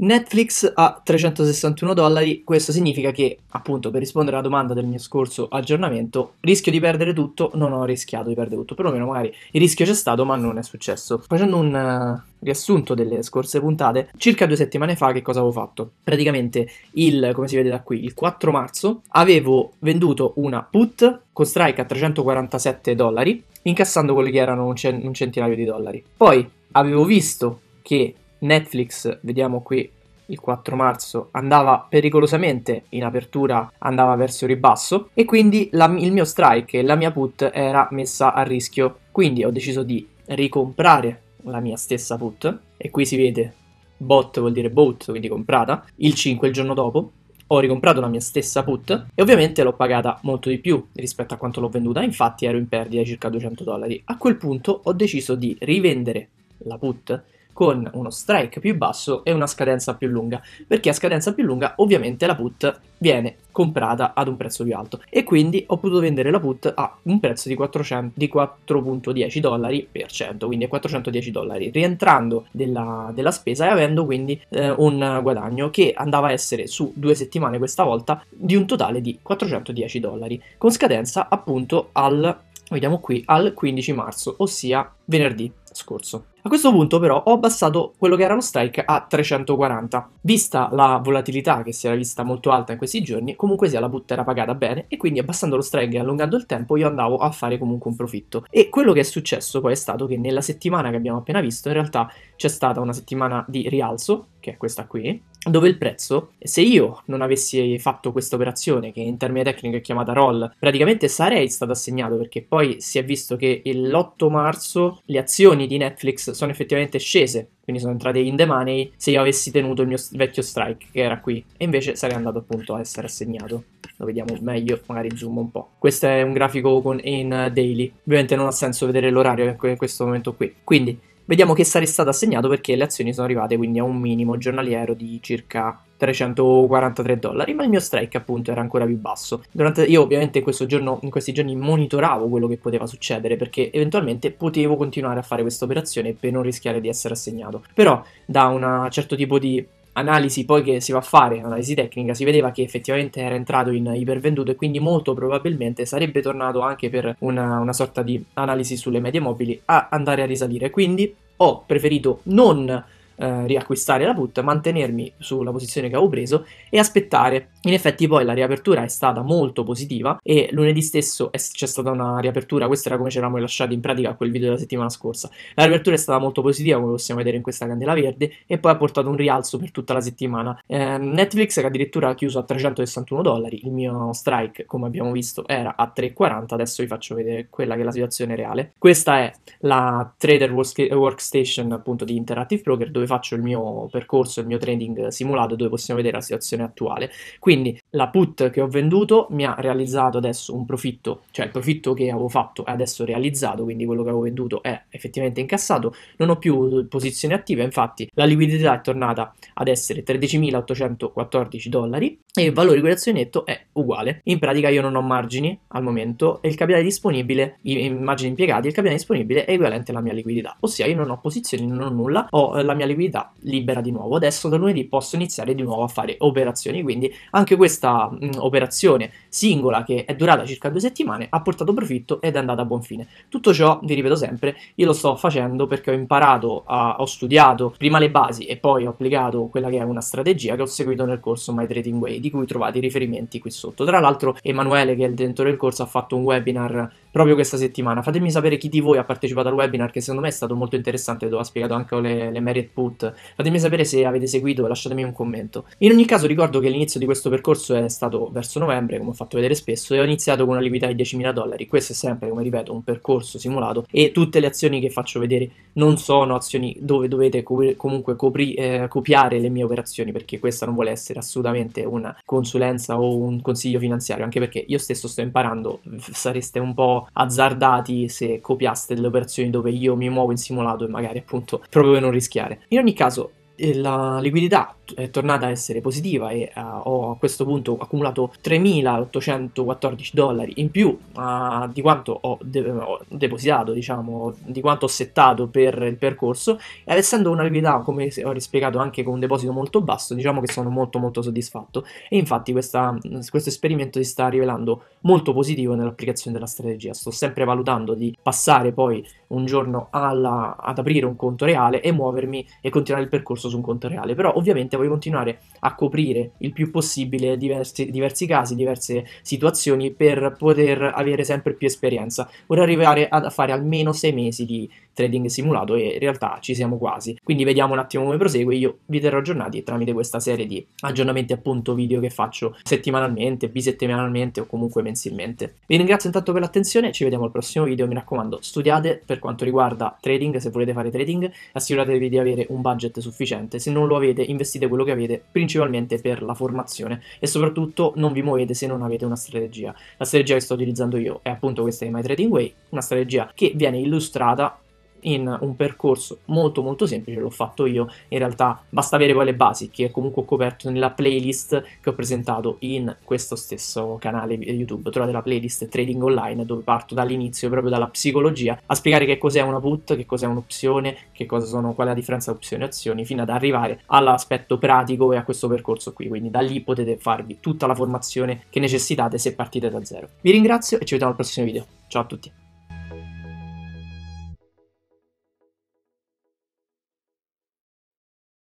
Netflix a 361 dollari, questo significa che, appunto, per rispondere alla domanda del mio scorso aggiornamento, rischio di perdere tutto, non ho rischiato di perdere tutto, perlomeno magari il rischio c'è stato, ma non è successo. Facendo un uh, riassunto delle scorse puntate, circa due settimane fa che cosa avevo fatto? Praticamente il, come si vede da qui, il 4 marzo avevo venduto una put con strike a 347 dollari, incassando quelli che erano un, cen- un centinaio di dollari. Poi avevo visto che Netflix, vediamo qui il 4 marzo andava pericolosamente in apertura, andava verso il ribasso e quindi la, il mio strike e la mia put era messa a rischio. Quindi ho deciso di ricomprare la mia stessa put e qui si vede bot vuol dire boat, quindi comprata, il 5 il giorno dopo. Ho ricomprato la mia stessa put e ovviamente l'ho pagata molto di più rispetto a quanto l'ho venduta, infatti ero in perdita di circa 200 dollari. A quel punto ho deciso di rivendere la put con uno strike più basso e una scadenza più lunga, perché a scadenza più lunga ovviamente la put viene comprata ad un prezzo più alto e quindi ho potuto vendere la put a un prezzo di, 400, di 4.10 dollari per cento, quindi a 410 dollari, rientrando della, della spesa e avendo quindi eh, un guadagno che andava a essere su due settimane questa volta di un totale di 410 dollari, con scadenza appunto al vediamo qui, al 15 marzo, ossia venerdì scorso. A questo punto però ho abbassato quello che era lo strike a 340. Vista la volatilità che si era vista molto alta in questi giorni, comunque sia la put era pagata bene e quindi abbassando lo strike e allungando il tempo io andavo a fare comunque un profitto. E quello che è successo poi è stato che nella settimana che abbiamo appena visto in realtà c'è stata una settimana di rialzo, che è questa qui, dove il prezzo, se io non avessi fatto questa operazione, che in termini tecnici è chiamata roll, praticamente sarei stato assegnato perché poi si è visto che l'8 marzo le azioni di Netflix sono effettivamente scese, quindi sono entrate in the money se io avessi tenuto il mio vecchio strike che era qui, e invece sarei andato appunto a essere assegnato. Lo vediamo meglio, magari zoom un po'. Questo è un grafico con in daily, ovviamente non ha senso vedere l'orario in eh, questo momento qui. Quindi vediamo che sarà stato assegnato perché le azioni sono arrivate quindi a un minimo giornaliero di circa 343 dollari, ma il mio strike appunto era ancora più basso. Durante, io ovviamente giorno, in questi giorni monitoravo quello che poteva succedere perché eventualmente potevo continuare a fare questa operazione per non rischiare di essere assegnato. Però da un certo tipo di analisi poi che si va a fare, analisi tecnica, si vedeva che effettivamente era entrato in ipervenduto e quindi molto probabilmente sarebbe tornato anche per una, una sorta di analisi sulle medie mobili a andare a risalire. Quindi ho preferito non eh, riacquistare la put, mantenermi sulla posizione che avevo preso e aspettare. In effetti poi la riapertura è stata molto positiva e lunedì stesso è, c'è stata una riapertura, questa era come ci eravamo lasciati in pratica a quel video della settimana scorsa. La riapertura è stata molto positiva come possiamo vedere in questa candela verde e poi ha portato un rialzo per tutta la settimana. Eh, Netflix che addirittura ha chiuso a 361 dollari, il mio strike come abbiamo visto era a 3,40, adesso vi faccio vedere quella che è la situazione reale. Questa è la Trader Workstation appunto di Interactive Broker dove faccio il mio percorso, il mio trading simulato dove possiamo vedere la situazione attuale. Quindi la put che ho venduto mi ha realizzato adesso un profitto, cioè il profitto che avevo fatto è adesso realizzato, quindi quello che avevo venduto è effettivamente incassato, non ho più posizioni attive, infatti la liquidità è tornata ad essere 13.814 dollari e il valore di liquidazione netto è uguale. In pratica io non ho margini al momento e il capitale disponibile, i margini impiegati, il capitale disponibile è equivalente alla mia liquidità, ossia io non ho posizioni, non ho nulla, ho la mia liquidità libera di nuovo. Adesso da lunedì posso iniziare di nuovo a fare operazioni, quindi anche questo questa mh, mm, operazione singola, che è durata circa due settimane, ha portato profitto ed è andata a buon fine. Tutto ciò, vi ripeto sempre, io lo sto facendo perché ho imparato, a, ho studiato prima le basi e poi ho applicato quella che è una strategia che ho seguito nel corso My Trading Way, di cui trovate i riferimenti qui sotto. Tra l'altro, Emanuele, che è il detentore del corso, ha fatto un webinar proprio questa settimana. Fatemi sapere chi di voi ha partecipato al webinar, che secondo me è stato molto interessante, dove ha spiegato anche le, le merit put. Fatemi sapere se avete seguito e lasciatemi un commento. In ogni caso, ricordo che l'inizio di questo percorso scorso è stato verso novembre, come ho fatto vedere spesso, e ho iniziato con una liquidità di 10.000 dollari. Questo è sempre, come ripeto, un percorso simulato e tutte le azioni che faccio vedere non sono azioni dove dovete co- comunque copri- eh, copiare le mie operazioni, perché questa non vuole essere assolutamente una consulenza o un consiglio finanziario, anche perché io stesso sto imparando, sareste un po' azzardati se copiaste delle operazioni dove io mi muovo in simulato e magari appunto proprio per non rischiare. In ogni caso, la liquidità è tornata a essere positiva e uh, ho a questo punto accumulato 3.814 dollari in più uh, di quanto ho, de- ho, depositato, diciamo, di quanto ho settato per il percorso ed essendo una liquidità, come ho spiegato, anche con un deposito molto basso, diciamo che sono molto molto soddisfatto e infatti questa, questo esperimento si sta rivelando molto positivo nell'applicazione della strategia. Sto sempre valutando di passare poi un giorno alla, ad aprire un conto reale e muovermi e continuare il percorso su un conto reale, però ovviamente vuoi continuare a coprire il più possibile diversi, diversi casi, diverse situazioni per poter avere sempre più esperienza. Vorrei arrivare a fare almeno sei mesi di, trading simulato e in realtà ci siamo quasi. Quindi vediamo un attimo come prosegue, io vi terrò aggiornati tramite questa serie di aggiornamenti appunto video che faccio settimanalmente, bisettimanalmente o comunque mensilmente. Vi ringrazio intanto per l'attenzione, ci vediamo al prossimo video, mi raccomando studiate per quanto riguarda trading, se volete fare trading assicuratevi di avere un budget sufficiente, se non lo avete investite quello che avete principalmente per la formazione e soprattutto non vi muovete se non avete una strategia. La strategia che sto utilizzando io è appunto questa di My Trading Way, una strategia che viene illustrata in un percorso molto molto semplice, l'ho fatto io, in realtà basta avere poi le basi che è comunque coperto nella playlist che ho presentato in questo stesso canale YouTube, trovate la playlist Trading Online dove parto dall'inizio, proprio dalla psicologia, a spiegare che cos'è una put, che cos'è un'opzione, che cosa sono, qual è la differenza tra opzioni e azioni, fino ad arrivare all'aspetto pratico e a questo percorso qui, quindi da lì potete farvi tutta la formazione che necessitate se partite da zero. Vi ringrazio e ci vediamo al prossimo video, ciao a tutti!